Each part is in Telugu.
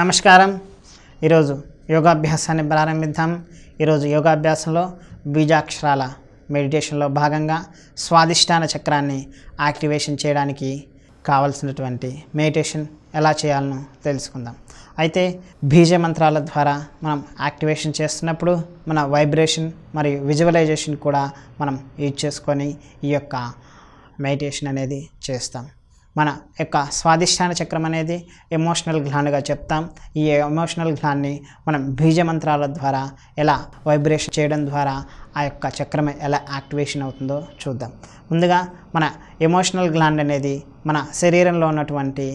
నమస్కారం ఈరోజు యోగాభ్యాసాన్ని ప్రారంభిద్దాం ఈరోజు యోగాభ్యాసంలో బీజాక్షరాల మెడిటేషన్లో భాగంగా స్వాదిష్టాన చక్రాన్ని యాక్టివేషన్ చేయడానికి కావలసినటువంటి మెడిటేషన్ ఎలా చేయాలనో తెలుసుకుందాం అయితే బీజ మంత్రాల ద్వారా మనం యాక్టివేషన్ చేస్తున్నప్పుడు మన వైబ్రేషన్ మరియు విజువలైజేషన్ కూడా మనం యూజ్ చేసుకొని ఈ యొక్క మెడిటేషన్ అనేది చేస్తాం మన యొక్క స్వాధిష్టాన చక్రం అనేది ఎమోషనల్ గ్లాండ్గా చెప్తాం ఈ ఎమోషనల్ గ్లాండ్ని మనం బీజమంత్రాల ద్వారా ఎలా వైబ్రేషన్ చేయడం ద్వారా ఆ యొక్క చక్రం ఎలా యాక్టివేషన్ అవుతుందో చూద్దాం ముందుగా మన ఎమోషనల్ గ్లాండ్ అనేది మన శరీరంలో ఉన్నటువంటి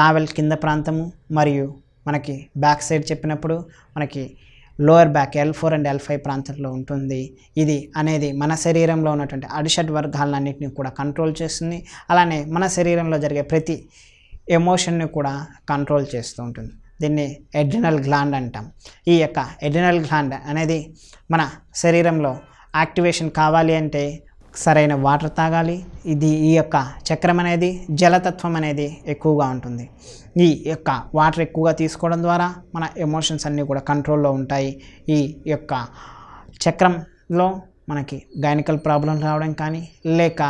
నావెల్ కింద ప్రాంతము మరియు మనకి బ్యాక్ సైడ్ చెప్పినప్పుడు మనకి lower back L four and L five ప్రాంతంలో ఉంటుంది ఇది అనేది మన శరీరంలో ఉన్నటువంటి అడిషడ్ వర్గాలన్నింటినీ కూడా కంట్రోల్ చేస్తుంది అలానే మన శరీరంలో జరిగే ప్రతి ఎమోషన్ని కూడా కంట్రోల్ చేస్తూ ఉంటుంది దీన్ని ఎడ్రినల్ గ్లాండ్ అంటాం ఈ యొక్క ఎడ్రినల్ గ్లాండ్ అనేది మన శరీరంలో యాక్టివేషన్ కావాలి అంటే సరైన వాటర్ తాగాలి ఇది ఈ యొక్క చక్రం అనేది జలతత్వం అనేది ఎక్కువగా ఉంటుంది ఈ యొక్క వాటర్ ఎక్కువగా తీసుకోవడం ద్వారా మన ఎమోషన్స్ అన్నీ కూడా కంట్రోల్లో ఉంటాయి ఈ యొక్క చక్రంలో మనకి గైనికల్ ప్రాబ్లమ్స్ రావడం కానీ లేక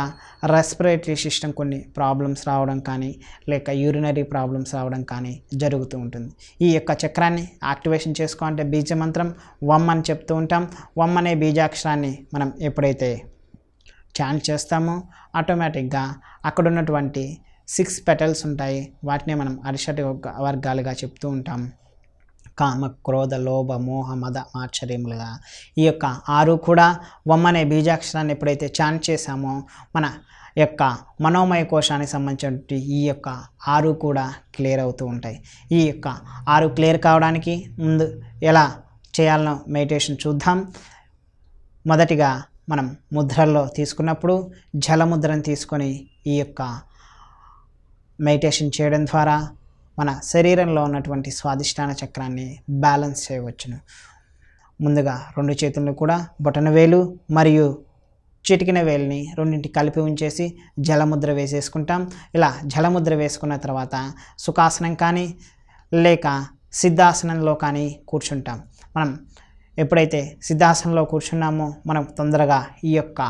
రెస్పిరేటరీ సిస్టమ్ కొన్ని ప్రాబ్లమ్స్ రావడం కానీ లేక యూరినరీ ప్రాబ్లమ్స్ రావడం కానీ జరుగుతూ ఉంటుంది ఈ యొక్క చక్రాన్ని యాక్టివేషన్ చేసుకోవాలంటే బీజ మంత్రం వమ్ అని చెప్తూ ఉంటాం వమ్ అనే బీజాక్షరాన్ని మనం ఎప్పుడైతే ఛాన్ చేస్తామో ఆటోమేటిక్గా అక్కడ ఉన్నటువంటి సిక్స్ పెటల్స్ ఉంటాయి వాటినే మనం అరిషటి వర్గాలుగా చెప్తూ ఉంటాం కామ క్రోధ లోభ మోహ మద ఆశ్చర్యములుగా ఈ యొక్క ఆరు కూడా వమ్మనే బీజాక్షరాన్ని ఎప్పుడైతే చాన్ చేశామో మన యొక్క మనోమయ కోశానికి సంబంధించిన ఈ యొక్క ఆరు కూడా క్లియర్ అవుతూ ఉంటాయి ఈ యొక్క ఆరు క్లియర్ కావడానికి ముందు ఎలా చేయాలనో మెడిటేషన్ చూద్దాం మొదటిగా మనం ముద్రల్లో తీసుకున్నప్పుడు జలముద్రను తీసుకొని ఈ యొక్క మెడిటేషన్ చేయడం ద్వారా మన శరీరంలో ఉన్నటువంటి స్వాదిష్టాన చక్రాన్ని బ్యాలెన్స్ చేయవచ్చును ముందుగా రెండు చేతులను కూడా బొటన వేలు మరియు చిటికిన వేలిని రెండింటి కలిపి ఉంచేసి జలముద్ర వేసేసుకుంటాం ఇలా జలముద్ర వేసుకున్న తర్వాత సుఖాసనం కానీ లేక సిద్ధాసనంలో కానీ కూర్చుంటాం మనం ఎప్పుడైతే సిద్ధాసనంలో కూర్చున్నామో మనం తొందరగా ఈ యొక్క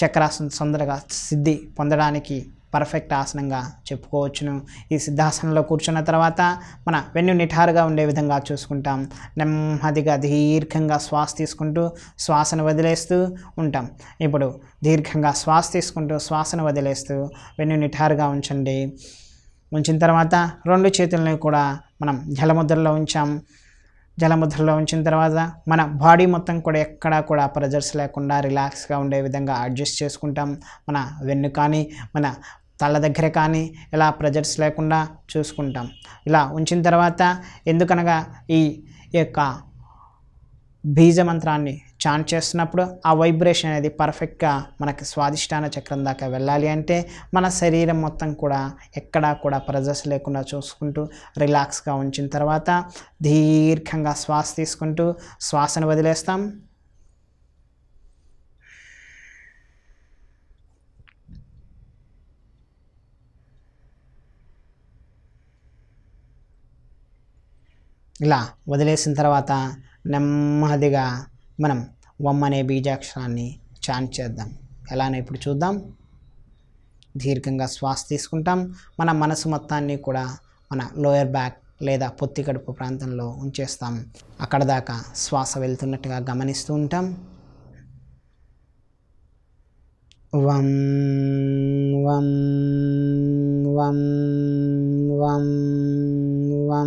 చక్రాసనం తొందరగా సిద్ధి పొందడానికి పర్ఫెక్ట్ ఆసనంగా చెప్పుకోవచ్చును ఈ సిద్ధాసనంలో కూర్చున్న తర్వాత మన వెన్ను నిఠారుగా ఉండే విధంగా చూసుకుంటాం నెమ్మదిగా దీర్ఘంగా శ్వాస తీసుకుంటూ శ్వాసను వదిలేస్తూ ఉంటాం ఇప్పుడు దీర్ఘంగా శ్వాస తీసుకుంటూ శ్వాసను వదిలేస్తూ వెన్ను నిఠారుగా ఉంచండి ఉంచిన తర్వాత రెండు చేతులను కూడా మనం జలముద్రలో ఉంచాం జలముద్రలో ఉంచిన తర్వాత మన బాడీ మొత్తం కూడా ఎక్కడా కూడా ప్రెజర్స్ లేకుండా రిలాక్స్గా ఉండే విధంగా అడ్జస్ట్ చేసుకుంటాం మన వెన్ను కానీ మన తల దగ్గర కానీ ఇలా ప్రెజర్స్ లేకుండా చూసుకుంటాం ఇలా ఉంచిన తర్వాత ఎందుకనగా ఈ యొక్క బీజమంత్రాన్ని చాన్ చేస్తున్నప్పుడు ఆ వైబ్రేషన్ అనేది పర్ఫెక్ట్గా మనకి స్వాదిష్టాన చక్రం దాకా వెళ్ళాలి అంటే మన శరీరం మొత్తం కూడా ఎక్కడా కూడా ప్రజస్ లేకుండా చూసుకుంటూ రిలాక్స్గా ఉంచిన తర్వాత దీర్ఘంగా శ్వాస తీసుకుంటూ శ్వాసను వదిలేస్తాం ఇలా వదిలేసిన తర్వాత నెమ్మదిగా మనం వమ్ అనే బీజాక్షరాన్ని చాంట్ చేద్దాం ఎలానే ఇప్పుడు చూద్దాం దీర్ఘంగా శ్వాస తీసుకుంటాం మన మనసు మొత్తాన్ని కూడా మన లోయర్ బ్యాక్ లేదా పొత్తి కడుపు ప్రాంతంలో ఉంచేస్తాం అక్కడ దాకా శ్వాస వెళ్తున్నట్టుగా గమనిస్తూ ఉంటాం వం వం వం వం వం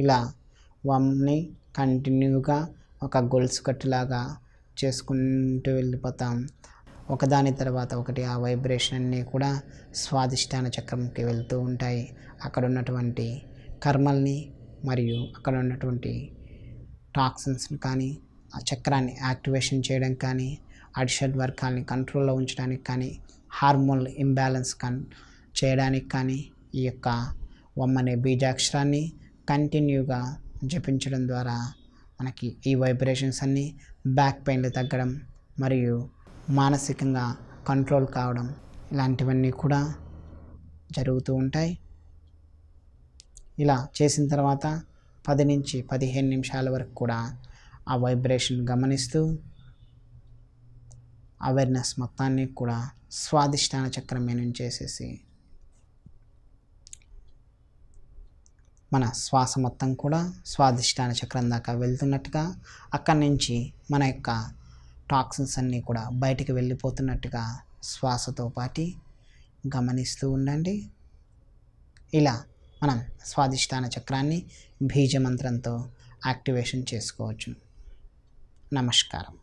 ఇలా వమ్ని కంటిన్యూగా ఒక గొలుసు కట్టులాగా చేసుకుంటూ వెళ్ళిపోతాం ఒకదాని తర్వాత ఒకటి ఆ వైబ్రేషన్ అన్నీ కూడా స్వాదిష్టాన చక్రంకి వెళ్తూ ఉంటాయి అక్కడ ఉన్నటువంటి కర్మల్ని మరియు అక్కడ ఉన్నటువంటి టాక్సిన్స్ని కానీ ఆ చక్రాన్ని యాక్టివేషన్ చేయడం కానీ అడిషన్ వర్గాలని కంట్రోల్లో ఉంచడానికి కానీ హార్మోన్ ఇంబ్యాలెన్స్ కన్ చేయడానికి కానీ ఈ యొక్క వమ్ అనే బీజాక్షరాన్ని కంటిన్యూగా జపించడం ద్వారా మనకి ఈ వైబ్రేషన్స్ అన్నీ బ్యాక్ పెయిన్లు తగ్గడం మరియు మానసికంగా కంట్రోల్ కావడం ఇలాంటివన్నీ కూడా జరుగుతూ ఉంటాయి ఇలా చేసిన తర్వాత పది నుంచి పదిహేను నిమిషాల వరకు కూడా ఆ వైబ్రేషన్ గమనిస్తూ అవేర్నెస్ మొత్తాన్ని కూడా స్వాదిష్టాన చక్రం చేసేసి మన శ్వాస మొత్తం కూడా స్వాదిష్టాన చక్రం దాకా వెళ్తున్నట్టుగా అక్కడి నుంచి మన యొక్క టాక్సిన్స్ అన్నీ కూడా బయటికి వెళ్ళిపోతున్నట్టుగా శ్వాసతో పాటి గమనిస్తూ ఉండండి ఇలా మనం స్వాదిష్టాన చక్రాన్ని బీజమంత్రంతో యాక్టివేషన్ చేసుకోవచ్చు నమస్కారం